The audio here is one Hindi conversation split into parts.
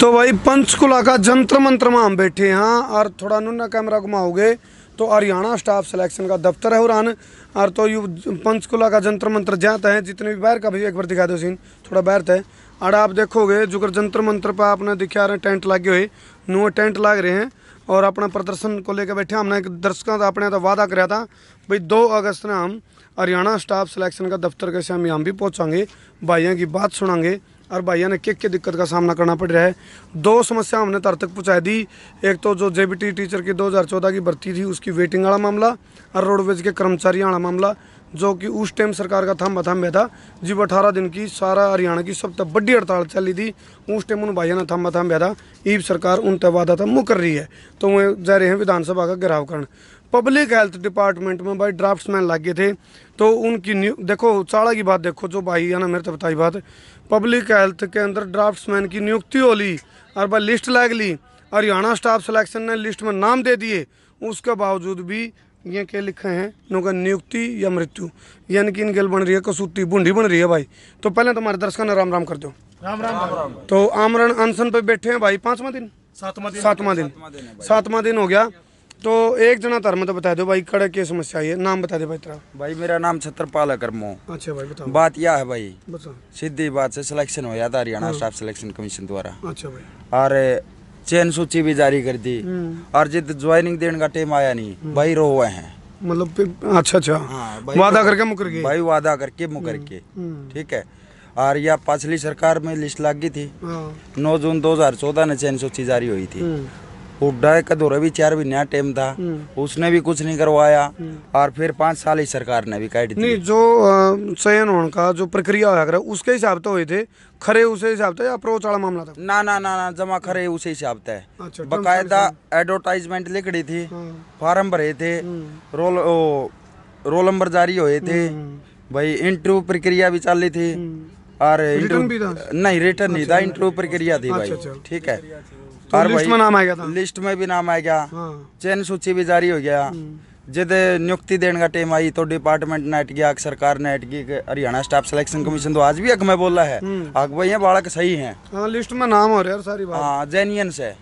तो भाई पंचकुला का जंत्र मंत्र में हम बैठे हैं हाँ, और थोड़ा नुना कैमरा घुमाओगे तो हरियाणा स्टाफ सिलेक्शन का दफ्तर है उरान और तो यू पंचकुला का जंत्र मंत्र जाता है जितने भी बाहर का भी एक बार दिखा दो सीन थोड़ा बैर थे और आप देखोगे जो जंत्र मंत्र पर आपने दिखा रहे टेंट लागे हुए नुए टेंट लाग रहे हैं और अपना प्रदर्शन को लेकर बैठे हमने एक दर्शकों का अपने तो वादा कराया था भाई दो अगस्त ने हम हरियाणा स्टाफ सिलेक्शन का दफ्तर के से हम यहाँ भी पहुँचाएंगे भाइयों की बात सुनाएंगे और भाइयों ने किक की दिक्कत का सामना करना पड़ रहा है दो समस्या हमने तर तक पहुँचा दी एक तो जो जे टीचर की 2014 की भर्ती थी उसकी वेटिंग वाला मामला और रोडवेज के कर्मचारी वाला मामला जो कि उस टाइम सरकार का थम्बा थम्बे था जब अठारह दिन की सारा हरियाणा की सब तक बड़ी हड़ताल चली थी उस टाइम उन भाइयों ने थम्बा थम्बे था ईब सरकार उन तक वादा था मुकर रही है तो वह जा रहे हैं विधानसभा का घेराव करण पब्लिक हेल्थ डिपार्टमेंट में भाई ड्राफ्ट्समैन गए थे तो उनकी देखो चाड़ा की बात देखो जो भाई है ना मेरे तो बताई बात पब्लिक हेल्थ के अंदर ड्राफ्ट्समैन की नियुक्ति हो ली और बस लिस्ट ली हरियाणा स्टाफ सिलेक्शन ने लिस्ट में नाम दे दिए उसके बावजूद भी ये क्या लिखे हैं इनका नियुक्ति या मृत्यु यानी कि इनके बन रही है कसूती बूढ़ी बन रही है भाई तो पहले तो हमारे दर्शकों ने राम राम कर दो राम राम, तो आमरण अनशन पे बैठे हैं भाई पांचवा दिन सातवा दिन सातवा दिन सातवा दिन हो गया तो एक जना धर्म तो बता दो भाई कड़े की समस्या है नाम बता दे भाई तेरा भाई मेरा नाम छत्रपाल है करमो अच्छा भाई बताओ बात यह है भाई बताओ सीधी बात से सिलेक्शन हो जाता हरियाणा स्टाफ सिलेक्शन कमीशन द्वारा अच्छा भाई और चयन सूची भी जारी कर दी हम्म। और जिद ज्वाइनिंग देने का टाइम आया नहीं हम्म। भाई रो हुए हैं मतलब अच्छा अच्छा हाँ, वादा तो- करके मुकर के भाई वादा करके मुकर के हम्म, ठीक है और यह पिछली सरकार में लिस्ट लागी थी हाँ। नौ जून 2014 ने चयन सूची जारी हुई थी हुड्डा का दौरा भी चार महीने नया टाइम था हम्म। उसने भी कुछ नहीं करवाया हम्म। और फिर पांच साल ही सरकार ने भी काट नहीं जो चयन होने का जो प्रक्रिया होया करे उसके हिसाब से तो हुए थे खरे उसे हिसाब से तो या अप्रोच वाला मामला था ना ना ना ना जमा खरे उसे हिसाब अच्छा, से बकायदा एडवर्टाइजमेंट लिख रही थी हाँ। फार्म भरे थे हम्म। रोल ओ, रोल नंबर जारी हुए थे भाई इंटरव्यू प्रक्रिया भी चल रही थी और रिटर्न भी था नहीं रिटर्न नहीं था इंटरव्यू प्रक्रिया थी अच्छा, भाई अच्छा, अच्छा। ठीक है तो और लिस्ट में नाम आएगा लिस्ट में भी नाम आ गया हाँ। चयन सूची भी जारी हो गया हम्म। जब नियुक्ति देने का टाइम आई तो डिपार्टमेंट ने हटगी आग सरकार ने हटगी हरियाणा स्टाफ सिलेक्शन कमीशन तो आज भी अग में बोला है अग भाई ये बालक सही है आ, हाँ, लिस्ट में नाम हो रहा है सारी बात हाँ जेनियन से और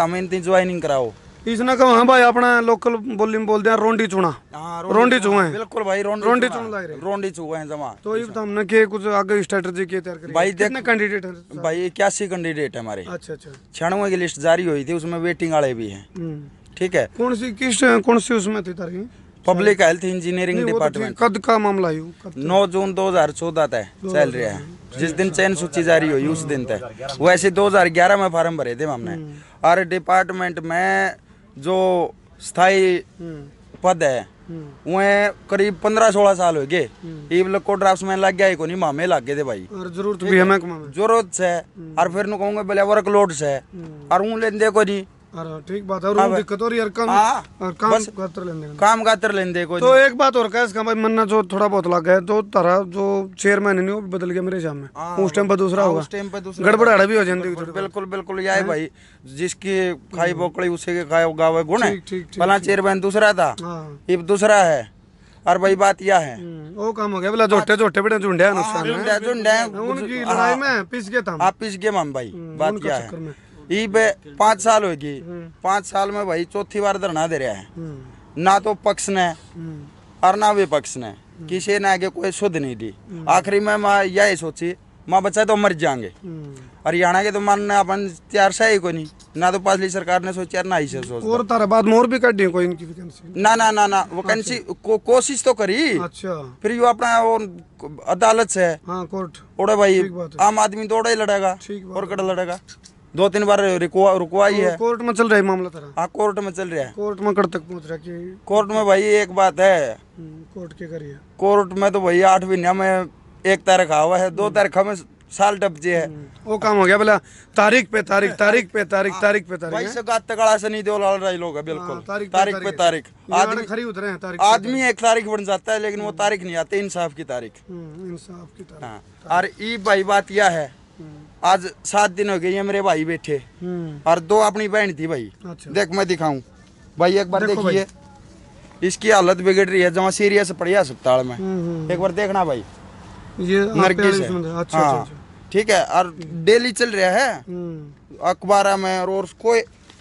हम्म। तमें ज्वाइनिंग कराओ इसने कहा हाँ भाई अपना लोकल बोली में बोलते हैं रोंडी चुना हाँ, रोंडी चूहे हैं बिल्कुल भाई रोंडी रोंडी चूहे लग रहे रोंडी चूहे हैं जमा तो ये तो हमने के कुछ आगे स्ट्रेटजी के तैयार करी भाई कितने कैंडिडेट हैं भाई इक्यासी कैंडिडेट है हमारे अच्छा अच्छा छियानवे की लिस्ट जारी हुई थी उसमें वेटिंग वाले भी हैं हम्म। ठीक है कौन सी किस कौन सी उसमें थी तारीख पब्लिक हेल्थ इंजीनियरिंग डिपार्टमेंट कद का मामला यू नौ जून 2014 हजार चौदह चल रहा है जिस दिन चयन सूची जारी हुई उस दिन तक वैसे 2011 में फॉर्म भरे थे हमने हम्म। और डिपार्टमेंट में जो स्थाई हम्म। पद है वह हम्म। करीब पंद्रह सोलह साल हो गए इब हम्म। लोग को ड्राफ्ट में लग गया को नहीं मामे लग गए थे भाई और जरूरत भी हमें जरूरत है और फिर कहूंगे बोले वर्कलोड से और ऊँ लेन देखो जी ठीक बात है दिक्कत हो रही है काम हाँ, और काम काम कोई तो एक बात और का भाई मन्ना जो थोड़ा बहुत लग गया तो जो चेयरमैन नहीं वो बदल गया मेरे सामने हाँ, उस टाइम पर दूसरा हाँ, होगा गड़बड़ाड़ा भी हो जाती बिल्कुल बिल्कुल ये भाई जिसकी खाई हम्म। बोकड़ी उसे के खाए गावे गुण है भला चेयरमैन दूसरा था दूसरा है और भाई बात यह है हम्म, वो काम हो गया झोटे झोटे बेटे झुंडे झुंडे उनकी लड़ाई में पिस गए था आप पिस गए हम भाई हम्म, बात क्या है ये पांच साल होगी पांच साल में भाई चौथी बार धरना दे रहा है ना तो पक्ष ने और ना विपक्ष ने किसी ने आगे कोई सुध नहीं दी आखिरी में मैं यही सोची माँ बच्चा तो मर जाएंगे हरियाणा के तो मानने अपन तैयार से ही को नहीं ना तो पिछली सरकार ने सोचा ना ही से और तारा बाद मोर भी कर दी कोई इनकी वैकेंसी ना ना ना ना वैकेंसी अच्छा। को, कोशिश तो करी अच्छा फिर यो अपना वो अदालत से हाँ, कोर्ट ओड़े भाई आम आदमी तो ओड़ा ही लड़ेगा और कड़ा लड़ेगा दो तीन बार रुकवा रुकवाई है कोर्ट में चल रहा है मामला तेरा हाँ कोर्ट में चल रहा है कोर्ट में कर तक पहुँच रहा है कोर्ट में भाई एक बात है हम्म, कोर्ट के करिए कोर्ट में तो भाई आठ महीने में एक तारीख हुआ है दो हम्म। तारीख में साल डबजे है हम्म, वो काम हो गया बोला तारीख पे तारीख तारीख पे तारीख हाँ, तारीख पे तारीख से तकड़ा से नहीं दे लाल लोग बिल्कुल हाँ, तारीख पे तारीख आदमी खरी उतरे हैं तारीख आदमी एक तारीख बन जाता है लेकिन वो तारीख नहीं आती इंसाफ की तारीख इंसाफ की तारीख हाँ, और ये भाई बात यह है आज सात दिन हो गए ये मेरे भाई बैठे हम्म। और दो अपनी बहन थी भाई अच्छा। देख मैं दिखाऊं भाई एक बार देखिए इसकी हालत बिगड़ रही है जहाँ सीरियस पड़ी अस्पताल में हम्म, हम्म, एक बार देखना भाई ये नरगिस अच्छा, हाँ अच्छा, अच्छा। ठीक है और डेली चल रहा है अखबार में और, और कोई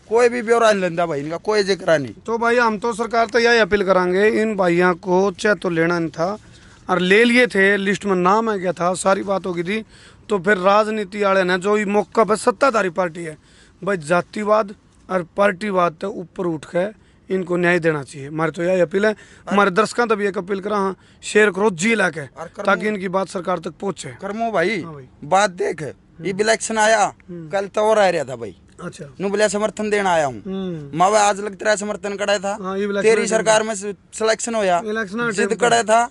कोई भी ब्यौरा नहीं लेता भाई इनका कोई जिक्र नहीं तो भाई हम तो सरकार तो यही अपील करेंगे इन भाइयों को चाहे तो लेना नहीं था और ले लिए थे लिस्ट में नाम आ गया था सारी बात होगी थी तो फिर राजनीति वाले ने जो मौका पर सत्ताधारी पार्टी है भाई जातिवाद और पार्टीवाद तो ऊपर उठ के इनको न्याय देना चाहिए हमारे तो यही अपील है हमारे दर्शकों तो भी एक अपील करा हाँ शेयर करो जी ला के ताकि इनकी बात सरकार तक पहुंचे कर्मो भाई, हाँ भाई। बात देख ये हम्म। इलेक्शन आया हम्म। कल तो और आ रहा था भाई अच्छा नुबलिया समर्थन देना आया हूँ हम्म। मावे आज लगता है समर्थन कड़ा था हाँ, तेरी सरकार में सिलेक्शन होया जिद कड़ा था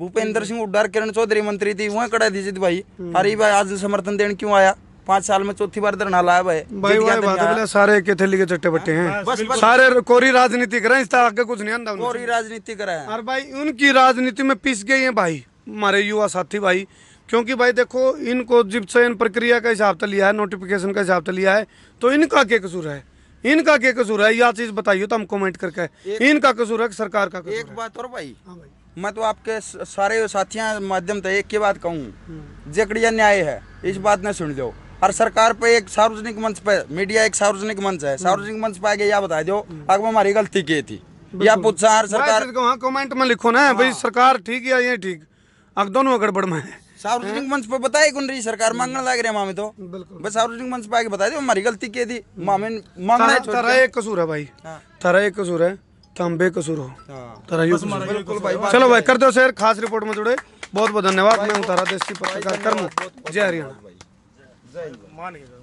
भूपेंद्र सिंह उड्डार किरण चौधरी मंत्री थी वहाँ कड़ा दीजिए भाई अरे भाई आज समर्थन देने क्यों आया पांच साल में चौथी बार धरना लाया भाई भाई भाई बात सारे के थैली के चट्टे बट्टे हैं बस, बस सारे कोरी राजनीति करें इस तरह आगे कुछ नहीं आंदा कोरी राजनीति करें और भाई उनकी राजनीति में पिस गई है भाई हमारे युवा साथी भाई क्योंकि भाई देखो इनको जिप चयन प्रक्रिया का हिसाब से लिया है नोटिफिकेशन का हिसाब से लिया है तो इनका क्या कसूर है इनका क्या कसूर है यह चीज बताइए तो हम कॉमेंट करके इनका कसूर है सरकार का एक बात और भाई हाँ भाई मैं तो आपके सारे साथियों माध्यम से एक ही बात कहूँ हम्म। जेकड़िया न्याय है इस बात ने सुन लो और सरकार पे एक सार्वजनिक मंच पे मीडिया एक सार्वजनिक मंच है हम्म। सार्वजनिक मंच पे आगे यह बता दो अगर हम्म। हमारी गलती की थी या पूछा सरकार कमेंट हाँ, में लिखो ना भाई हाँ। सरकार ठीक या ये ठीक अब दोनों गड़बड़ में है सार्वजनिक मंच पे बताए कौन रही सरकार मांगने लग रहे मामे तो बस सार्वजनिक मंच पे आगे बता दो हमारी गलती की थी मामे मांगना कसूर है भाई थारा एक कसूर है तो बेकसूर हो हाँ। बिल्कुल भाई चलो भाई कर दो सर खास रिपोर्ट में जुड़े बहुत बहुत धन्यवाद मैं उतारा की पत्रकार कर्म जय हरियाणा